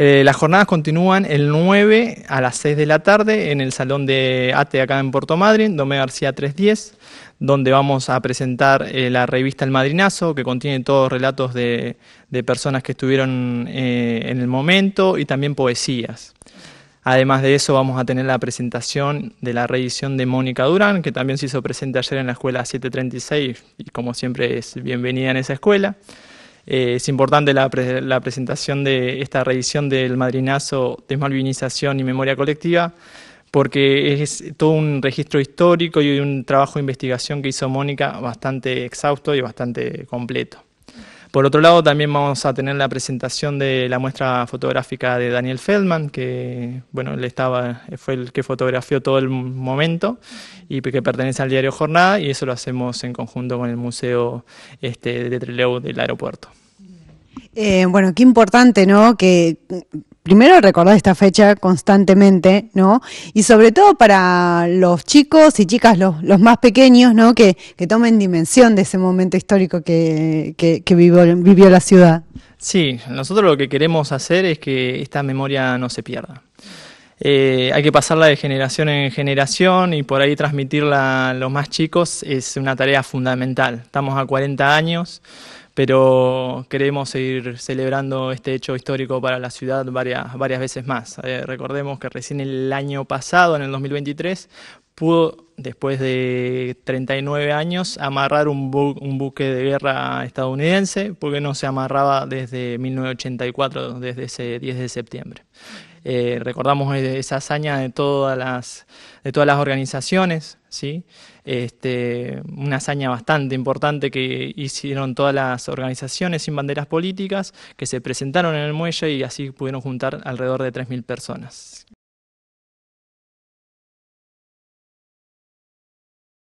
Eh, las jornadas continúan el 9 a las 6 de la tarde en el Salón de ATE acá en Puerto Madryn, Domé García 310, donde vamos a presentar eh, la revista El Madrinazo, que contiene todos relatos de, personas que estuvieron eh, en el momento y también poesías. Además de eso, vamos a tener la presentación de la revisión de Mónica Durán, que también se hizo presente ayer en la escuela 736, y como siempre es bienvenida en esa escuela. Eh, es importante la, presentación de esta revisión del madrinazo desmalvinización y memoria colectiva, porque es todo un registro histórico y un trabajo de investigación que hizo Mónica bastante exhausto y bastante completo. Por otro lado, también vamos a tener la presentación de la muestra fotográfica de Daniel Feldman, que bueno, estaba, fue el que fotografió todo el momento y que pertenece al diario Jornada, y eso lo hacemos en conjunto con el Museo este, de Trelew del aeropuerto. Eh, bueno, qué importante, ¿no? Que primero recordar esta fecha constantemente, ¿no? Y sobre todo para los chicos y chicas, los, más pequeños, ¿no? Que, tomen dimensión de ese momento histórico que, vivió, la ciudad. Sí, nosotros lo que queremos hacer es que esta memoria no se pierda. Eh, hay que pasarla de generación en generación y por ahí transmitirla a los más chicos es una tarea fundamental. Estamos a 40 años, pero queremos seguir celebrando este hecho histórico para la ciudad varias, varias veces más. Eh, recordemos que recién el año pasado, en el 2023, pudo, después de 39 años, amarrar un, un, buque de guerra estadounidense, porque no se amarraba desde 1984, desde ese 10 de septiembre. Eh, recordamos eh, esa hazaña de todas las, de todas las organizaciones, ¿sí? Este, una hazaña bastante importante que hicieron todas las organizaciones sin banderas políticas, que se presentaron en el muelle y así pudieron juntar alrededor de 3.000 personas.